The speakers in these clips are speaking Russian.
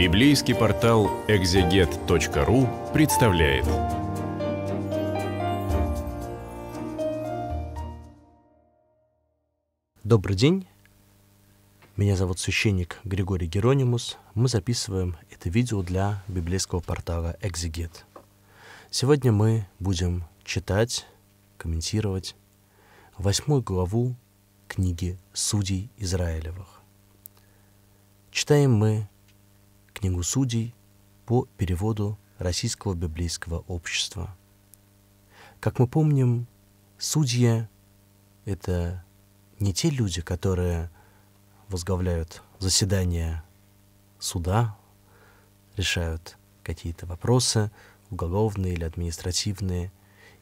Библейский портал экзегет.ру представляет. Добрый день. Меня зовут священник Григорий Геронимус. Мы записываем это видео для библейского портала Экзегет. Сегодня мы будем читать, комментировать восьмую главу книги Судей Израилевых. Читаем мы книгу судей по переводу Российского библейского общества. Как мы помним, судьи — это не те люди, которые возглавляют заседания суда, решают какие-то вопросы, уголовные или административные.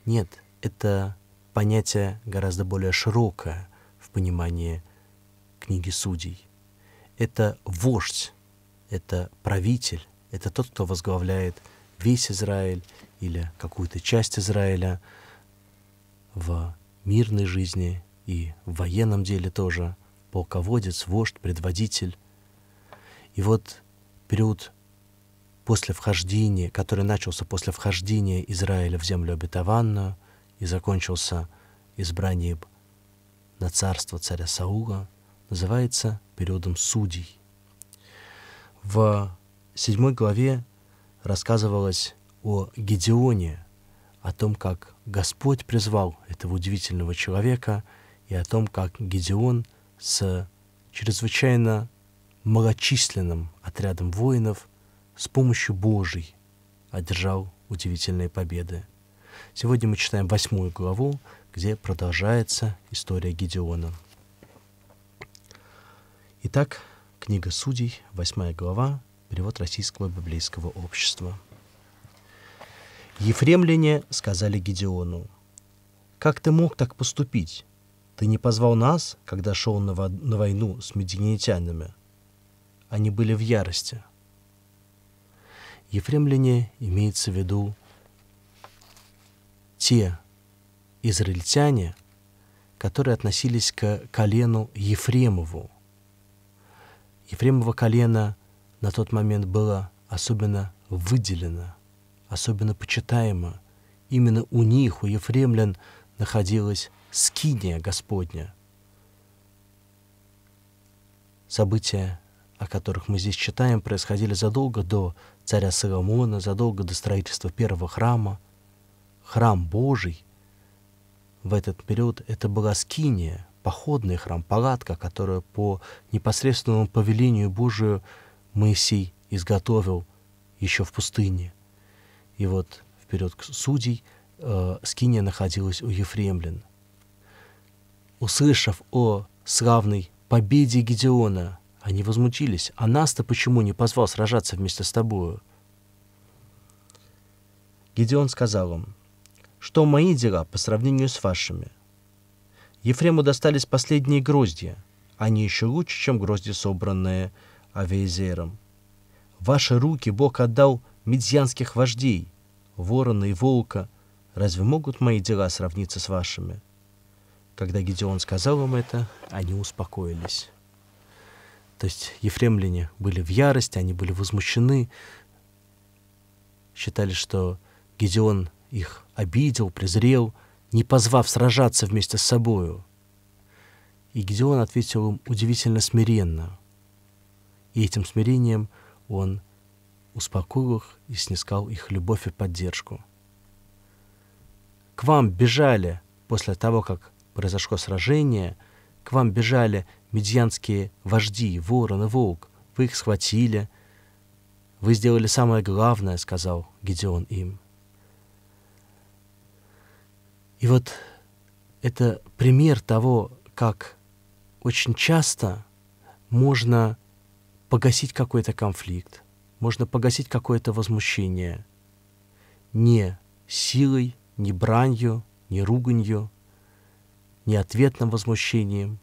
Нет, это понятие гораздо более широкое в понимании книги судей. Это вождь это правитель, это тот, кто возглавляет весь Израиль или какую-то часть Израиля в мирной жизни и в военном деле тоже, полководец, вождь, предводитель. И вот период после вхождения, который начался после вхождения Израиля в землю обетованную и закончился избранием на царство царя Саула, называется периодом судей. В седьмой главе рассказывалось о Гедеоне, о том, как Господь призвал этого удивительного человека, и о том, как Гедеон с чрезвычайно малочисленным отрядом воинов с помощью Божьей одержал удивительные победы. Сегодня мы читаем восьмую главу, где продолжается история Гедеона. Итак, Книга Судей, 8 глава, перевод Российского библейского общества. Ефремляне сказали Гедеону, «Как ты мог так поступить? Ты не позвал нас, когда шел на, во- на войну с медианитянами. Они были в ярости. Ефремляне имеется в виду те израильтяне, которые относились к колену Ефремову – Ефремово колено на тот момент было особенно выделено, особенно почитаемо. Именно у них, у ефремлян, находилась скиния Господня. События, о которых мы здесь читаем, происходили задолго до царя Соломона, задолго до строительства первого храма. Храм Божий в этот период — это была скиния, походный храм, палатка, которую по непосредственному повелению Божию Моисей изготовил еще в пустыне. И вот вперед к судей э, Скиния находилась у Ефремлин. Услышав о славной победе Гедеона, они возмутились. А нас-то почему не позвал сражаться вместе с тобою? Гедеон сказал им, что мои дела по сравнению с вашими – Ефрему достались последние гроздья. Они еще лучше, чем грозди, собранные Авиезером. Ваши руки Бог отдал медьянских вождей, ворона и волка. Разве могут мои дела сравниться с вашими? Когда Гедеон сказал им это, они успокоились. То есть ефремляне были в ярости, они были возмущены, считали, что Гедеон их обидел, презрел – не позвав сражаться вместе с собою. И Гедеон ответил им удивительно смиренно. И этим смирением он успокоил их и снискал их любовь и поддержку. К вам бежали после того, как произошло сражение, к вам бежали медьянские вожди, ворон и волк. Вы их схватили. Вы сделали самое главное, сказал Гедеон им. — и вот это пример того, как очень часто можно погасить какой-то конфликт, можно погасить какое-то возмущение не силой, не бранью, не руганью, не ответным возмущением,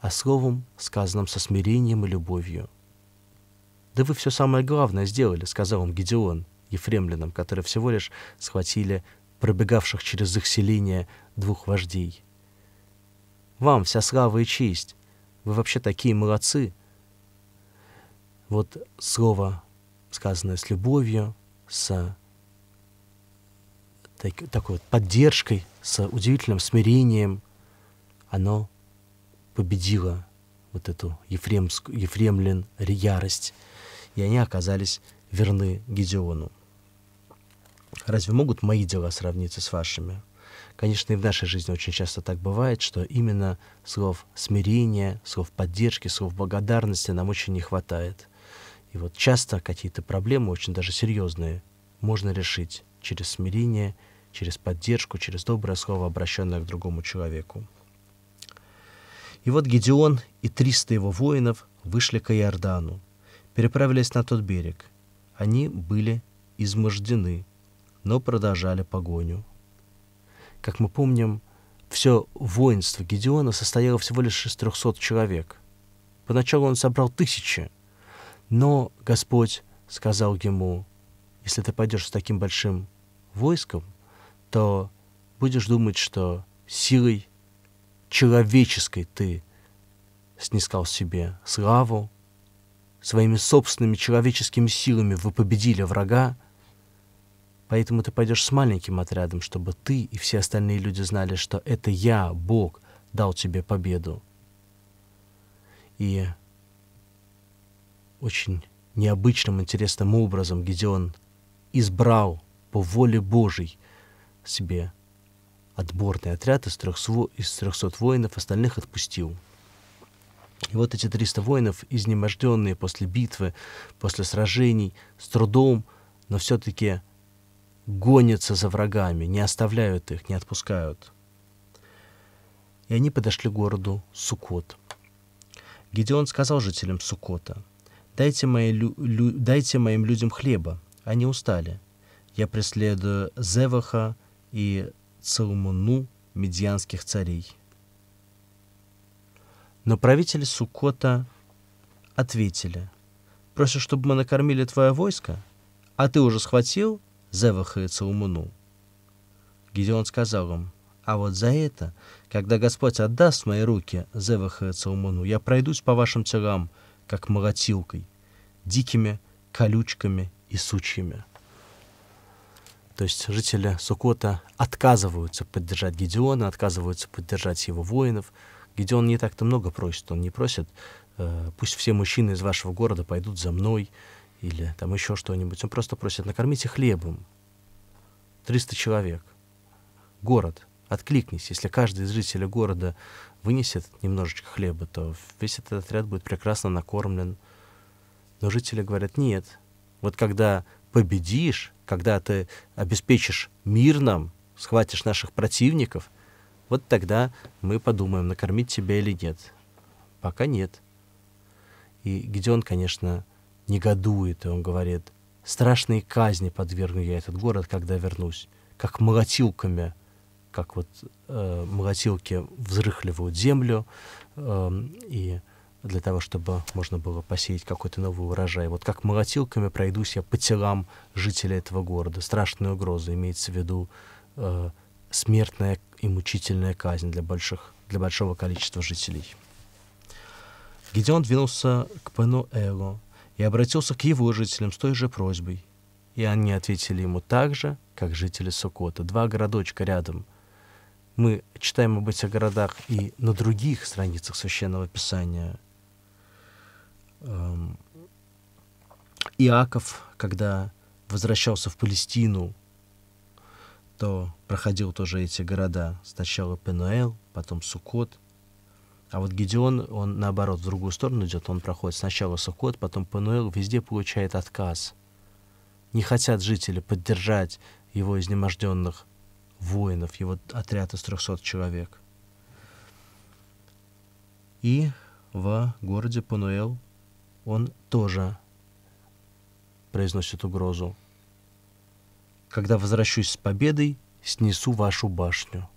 а словом, сказанным со смирением и любовью. «Да вы все самое главное сделали», — сказал им Гедеон, ефремлянам, которые всего лишь схватили пробегавших через их селение двух вождей. «Вам вся слава и честь! Вы вообще такие молодцы!» Вот слово, сказанное с любовью, с так, такой вот поддержкой, с удивительным смирением, оно победило вот эту ефремскую, ефремлин ярость, и они оказались верны Гедеону. Разве могут мои дела сравниться с вашими? Конечно, и в нашей жизни очень часто так бывает, что именно слов смирения, слов поддержки, слов благодарности нам очень не хватает. И вот часто какие-то проблемы, очень даже серьезные, можно решить через смирение, через поддержку, через доброе слово, обращенное к другому человеку. И вот Гедеон и 300 его воинов вышли к Иордану, переправились на тот берег. Они были измождены, но продолжали погоню. Как мы помним, все воинство Гедеона состояло всего лишь из 300 человек. Поначалу он собрал тысячи, но Господь сказал ему, если ты пойдешь с таким большим войском, то будешь думать, что силой человеческой ты снискал себе славу, своими собственными человеческими силами вы победили врага, Поэтому ты пойдешь с маленьким отрядом, чтобы ты и все остальные люди знали, что это я, Бог, дал тебе победу. И очень необычным, интересным образом Гедеон избрал по воле Божьей себе отборный отряд из 300, из 300 воинов, остальных отпустил. И вот эти 300 воинов, изнеможденные после битвы, после сражений, с трудом, но все-таки – гонятся за врагами, не оставляют их, не отпускают. И они подошли к городу Сукот. Гедеон сказал жителям Сукота, «Дайте, мои лю- лю- дайте моим людям хлеба, они устали. Я преследую Зеваха и Цалмуну, медианских царей». Но правители Сукота ответили, «Просишь, чтобы мы накормили твое войско? А ты уже схватил завахается умну. Гедеон сказал им, «А вот за это, когда Господь отдаст мои руки, завахается умну, я пройдусь по вашим телам, как молотилкой, дикими колючками и сучьями». То есть жители Сукота отказываются поддержать Гедеона, отказываются поддержать его воинов. Гедеон не так-то много просит. Он не просит, «Э, пусть все мужчины из вашего города пойдут за мной, или там еще что-нибудь. Он просто просит, накормите хлебом. 300 человек. Город, откликнись. Если каждый из жителей города вынесет немножечко хлеба, то весь этот отряд будет прекрасно накормлен. Но жители говорят, нет. Вот когда победишь, когда ты обеспечишь мир нам, схватишь наших противников, вот тогда мы подумаем, накормить тебя или нет. Пока нет. И Гедеон, конечно, негодует, и он говорит, страшные казни подвергну я этот город, когда вернусь, как молотилками, как вот э, молотилки взрыхливают землю, э, и для того, чтобы можно было посеять какой-то новый урожай. Вот как молотилками пройдусь я по телам жителей этого города. Страшная угроза, имеется в виду э, смертная и мучительная казнь для, больших, для большого количества жителей. Гедеон двинулся к Пенуэлу, и обратился к его жителям с той же просьбой. И они ответили ему так же, как жители Сукота. Два городочка рядом. Мы читаем об этих городах и на других страницах Священного Писания. Эм, Иаков, когда возвращался в Палестину, то проходил тоже эти города. Сначала Пенуэл, потом Сукот – а вот Гедеон, он наоборот, в другую сторону идет, он проходит сначала Сукот, потом Пануэл, везде получает отказ. Не хотят жители поддержать его изнеможденных воинов, его отряд из 300 человек. И в городе Пануэл он тоже произносит угрозу. Когда возвращусь с победой, снесу вашу башню.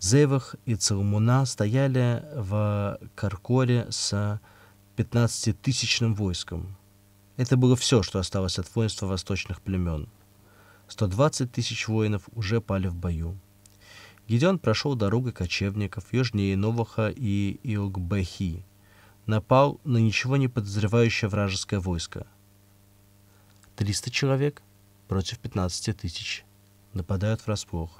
Зевах и Цалмуна стояли в Каркоре с 15-тысячным войском. Это было все, что осталось от воинства восточных племен. 120 тысяч воинов уже пали в бою. Гедеон прошел дорогой кочевников южнее Новаха и Иогбехи. Напал на ничего не подозревающее вражеское войско. 300 человек против 15 тысяч. Нападают врасплох.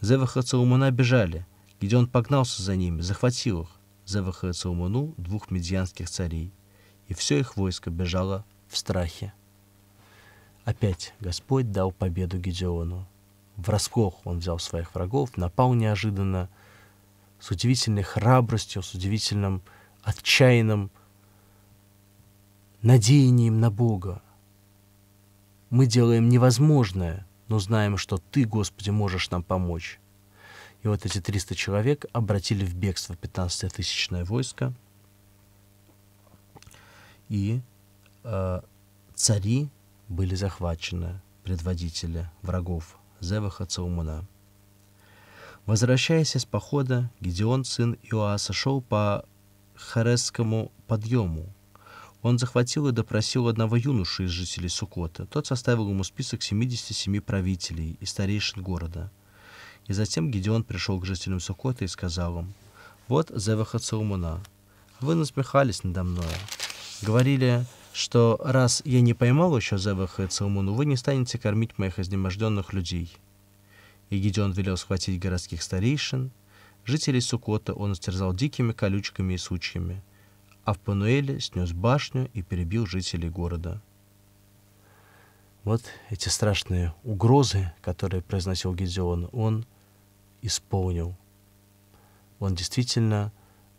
Зеваха Цаумана бежали. Гедеон погнался за ними, захватил их. Зеваха Цауману двух медианских царей. И все их войско бежало в страхе. Опять Господь дал победу Гедеону. Врасплох он взял своих врагов, напал неожиданно, с удивительной храбростью, с удивительным отчаянным надеянием на Бога. Мы делаем невозможное — но знаем, что Ты, Господи, можешь нам помочь. И вот эти 300 человек обратили в бегство 15-тысячное войско, и э, цари были захвачены, предводители врагов Зеваха Цаумуна. Возвращаясь из похода, Гедеон, сын Иоаса, шел по Харесскому подъему, он захватил и допросил одного юношу из жителей Сукота. Тот составил ему список 77 правителей и старейшин города. И затем Гедеон пришел к жителям Сукота и сказал им, «Вот Зеваха Цаумуна. Вы насмехались надо мною. Говорили, что раз я не поймал еще Зеваха и Цаумуну, вы не станете кормить моих изнеможденных людей». И Гедеон велел схватить городских старейшин. Жителей Сукота он стерзал дикими колючками и сучьями – а в Пануэле снес башню и перебил жителей города. Вот эти страшные угрозы, которые произносил Гедеон, он исполнил. Он действительно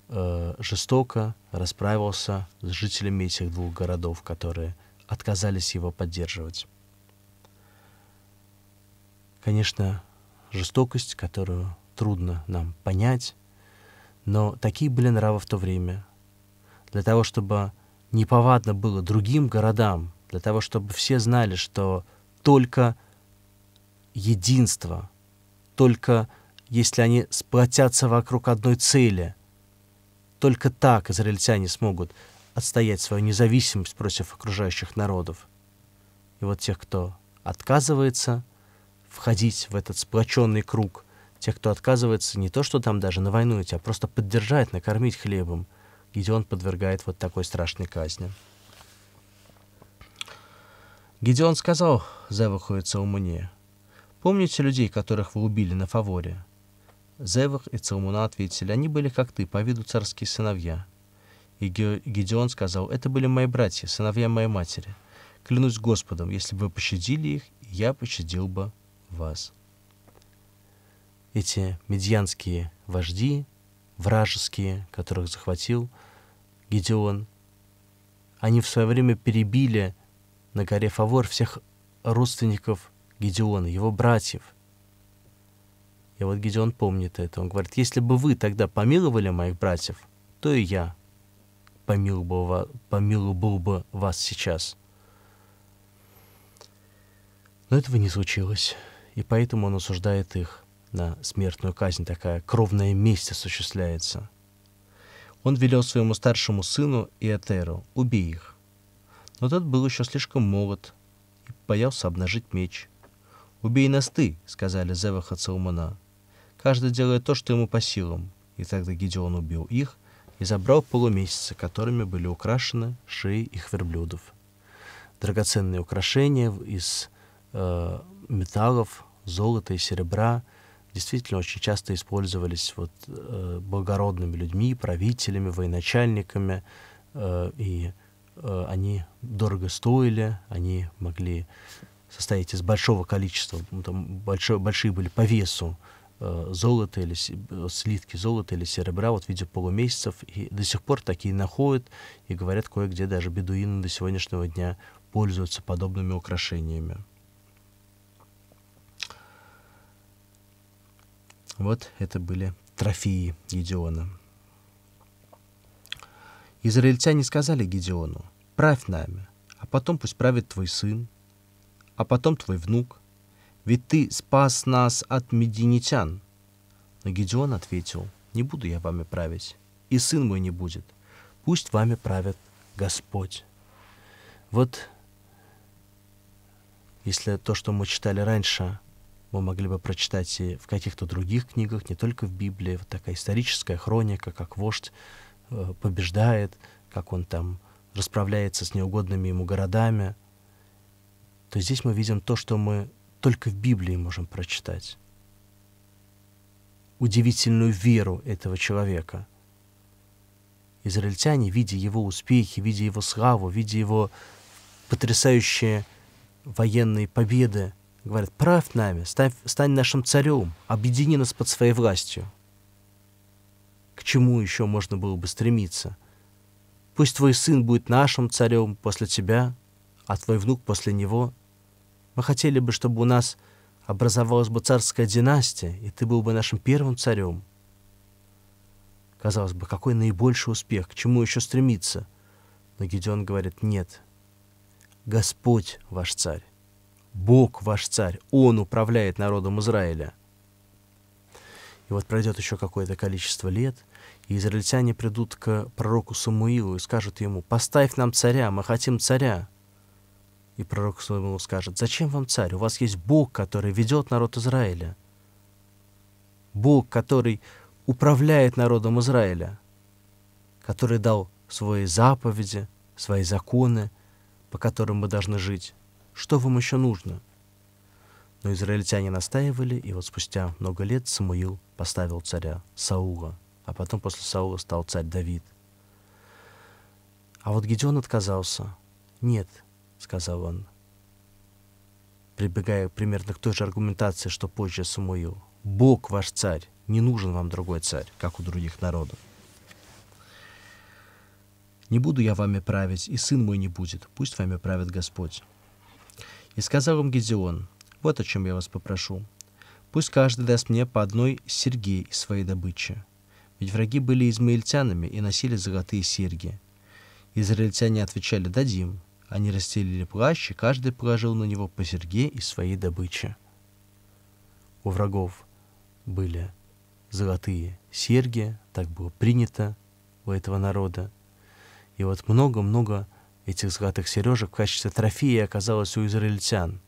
э, жестоко расправился с жителями этих двух городов, которые отказались его поддерживать. Конечно, жестокость, которую трудно нам понять, но такие были нравы в то время, для того, чтобы неповадно было другим городам, для того, чтобы все знали, что только единство, только если они сплотятся вокруг одной цели, только так израильтяне смогут отстоять свою независимость против окружающих народов. И вот тех, кто отказывается входить в этот сплоченный круг, тех, кто отказывается не то, что там даже на войну идти, а просто поддержать, накормить хлебом – Гедеон подвергает вот такой страшной казни. Гедеон сказал Зеваху и Цаумуне, «Помните людей, которых вы убили на фаворе?» Зевах и Цаумуна ответили, «Они были, как ты, по виду царские сыновья». И Гедеон сказал, «Это были мои братья, сыновья моей матери. Клянусь Господом, если бы вы пощадили их, я пощадил бы вас». Эти медьянские вожди вражеские, которых захватил Гедеон, они в свое время перебили на горе Фавор всех родственников Гедеона, его братьев. И вот Гедеон помнит это. Он говорит, если бы вы тогда помиловали моих братьев, то и я помиловал бы, вас сейчас. Но этого не случилось, и поэтому он осуждает их – на смертную казнь, такая кровная месть осуществляется. Он велел своему старшему сыну Иотеру, убей их. Но тот был еще слишком молод и боялся обнажить меч. «Убей нас ты», — сказали Зеваха Цалмана. «Каждый делает то, что ему по силам». И тогда Гедеон убил их и забрал полумесяца, которыми были украшены шеи их верблюдов. Драгоценные украшения из э, металлов, золота и серебра — действительно очень часто использовались вот э, благородными людьми, правителями, военачальниками, э, и э, они дорого стоили, они могли состоять из большого количества, ну, там большое, большие были по весу э, золота или э, слитки золота или серебра вот в виде полумесяцев. И до сих пор такие находят и говорят, кое-где даже бедуины до сегодняшнего дня пользуются подобными украшениями. Вот это были трофеи Гедеона. Израильтяне сказали Гедеону, правь нами, а потом пусть правит твой сын, а потом твой внук, ведь ты спас нас от мединитян. Но Гедеон ответил, не буду я вами править, и сын мой не будет, пусть вами правит Господь. Вот если то, что мы читали раньше, мы могли бы прочитать и в каких-то других книгах, не только в Библии. Вот такая историческая хроника, как вождь э, побеждает, как он там расправляется с неугодными ему городами. То здесь мы видим то, что мы только в Библии можем прочитать. Удивительную веру этого человека. Израильтяне, видя его успехи, видя его славу, видя его потрясающие военные победы – говорит, правь нами, стань, стань нашим царем, объедини нас под своей властью. К чему еще можно было бы стремиться? Пусть твой сын будет нашим царем после тебя, а твой внук после него. Мы хотели бы, чтобы у нас образовалась бы царская династия, и ты был бы нашим первым царем. Казалось бы, какой наибольший успех, к чему еще стремиться? Но Гедеон говорит, нет, Господь ваш царь. Бог ваш царь, Он управляет народом Израиля. И вот пройдет еще какое-то количество лет, и израильтяне придут к пророку Самуилу и скажут ему, «Поставь нам царя, мы хотим царя». И пророк Самуил скажет, «Зачем вам царь? У вас есть Бог, который ведет народ Израиля. Бог, который управляет народом Израиля, который дал свои заповеди, свои законы, по которым мы должны жить. Что вам еще нужно? Но израильтяне настаивали, и вот спустя много лет Самуил поставил царя Саула, а потом после Саула стал царь Давид. А вот Гедеон отказался. «Нет», — сказал он, прибегая примерно к той же аргументации, что позже Самуил. «Бог ваш царь, не нужен вам другой царь, как у других народов. Не буду я вами править, и сын мой не будет, пусть вами правит Господь». И сказал им Гедеон, «Вот о чем я вас попрошу. Пусть каждый даст мне по одной серьге из своей добычи». Ведь враги были измаильтянами и носили золотые серьги. Израильтяне отвечали «дадим». Они расстелили плащ, и каждый положил на него по серьге из своей добычи. У врагов были золотые серьги, так было принято у этого народа. И вот много-много этих золотых сережек в качестве трофея оказалось у израильтян.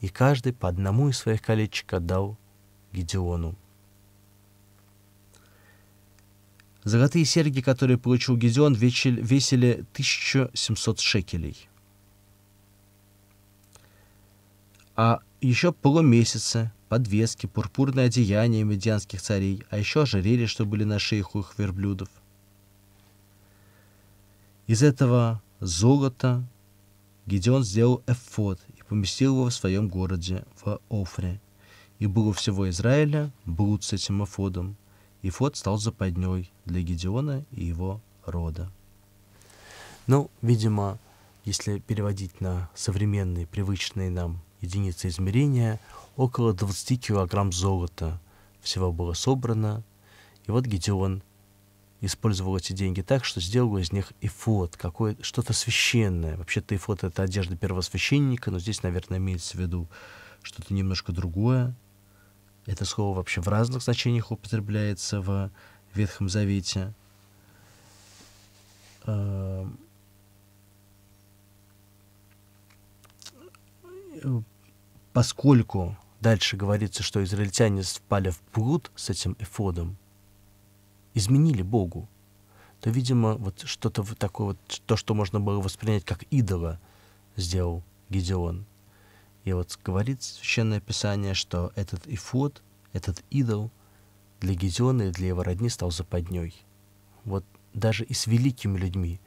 И каждый по одному из своих колечек отдал Гедеону. Золотые серьги, которые получил Гедеон, весили 1700 шекелей. А еще полумесяца, подвески, пурпурное одеяние медианских царей, а еще ожерелья, что были на шеях у их верблюдов – из этого золота Гедеон сделал эфот и поместил его в своем городе, в Офре. И было всего Израиля блуд с этим эфодом. эфод стал западней для Гедеона и его рода. Ну, видимо, если переводить на современные, привычные нам единицы измерения, около 20 килограмм золота всего было собрано. И вот Гедеон – использовал эти деньги так, что сделал из них эфот, какое, что-то священное. Вообще-то эфот — это одежда первосвященника, но здесь, наверное, имеется в виду что-то немножко другое. Это слово вообще в разных значениях употребляется в Ветхом Завете. Эм, поскольку дальше говорится, что израильтяне спали в блуд с этим эфодом, изменили Богу, то, видимо, вот что-то такое, вот, то, что можно было воспринять как идола, сделал Гедеон. И вот говорит Священное Писание, что этот ифот, этот идол для Гедеона и для его родни стал западней. Вот даже и с великими людьми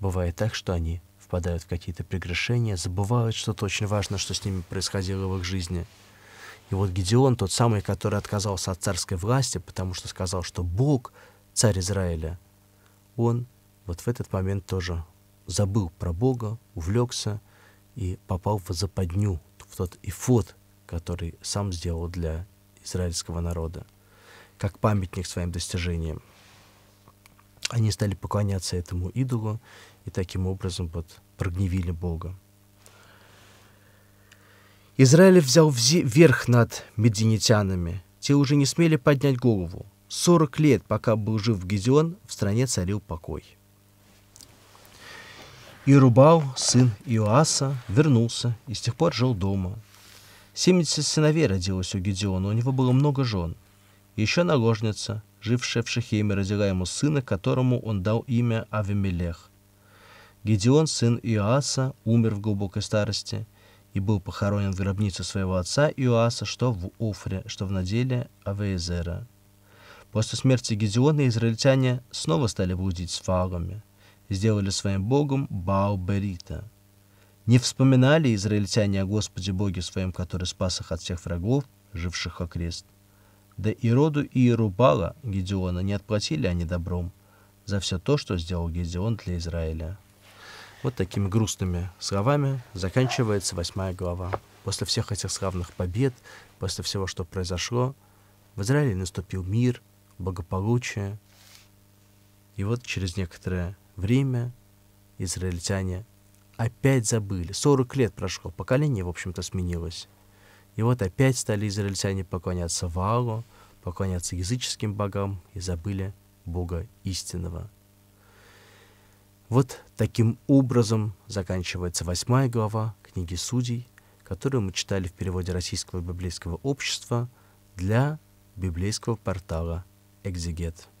бывает так, что они впадают в какие-то прегрешения, забывают что-то очень важное, что с ними происходило в их жизни. И вот Гедеон, тот самый, который отказался от царской власти, потому что сказал, что Бог царь Израиля, он вот в этот момент тоже забыл про Бога, увлекся и попал в западню, в тот ифот, который сам сделал для израильского народа, как памятник своим достижениям. Они стали поклоняться этому идолу и таким образом вот прогневили Бога. Израиль взял вверх над мединитянами. Те уже не смели поднять голову. 40 лет, пока был жив Гедеон, в стране царил покой. Ирубал, сын Иоаса, вернулся и с тех пор жил дома. 70 сыновей родилось у Гедеона, у него было много жен. Еще наложница, жившая в Шехеме, родила ему сына, которому он дал имя Авимелех. Гедеон, сын Иоаса, умер в глубокой старости и был похоронен в гробнице своего отца Иоаса, что в Уфре, что в наделе Авеезера. После смерти Гедеона израильтяне снова стали блудить с фарами, сделали своим богом Бауберита. Не вспоминали израильтяне о Господе Боге своем, который спас их от всех врагов, живших окрест. Да и роду Иерубала Гедеона не отплатили они добром за все то, что сделал Гедеон для Израиля. Вот такими грустными словами заканчивается восьмая глава. После всех этих славных побед, после всего, что произошло, в Израиле наступил мир – благополучие. И вот через некоторое время израильтяне опять забыли. 40 лет прошло, поколение, в общем-то, сменилось. И вот опять стали израильтяне поклоняться валу, поклоняться языческим богам и забыли Бога истинного. Вот таким образом заканчивается восьмая глава книги Судей, которую мы читали в переводе Российского библейского общества для библейского портала exegete.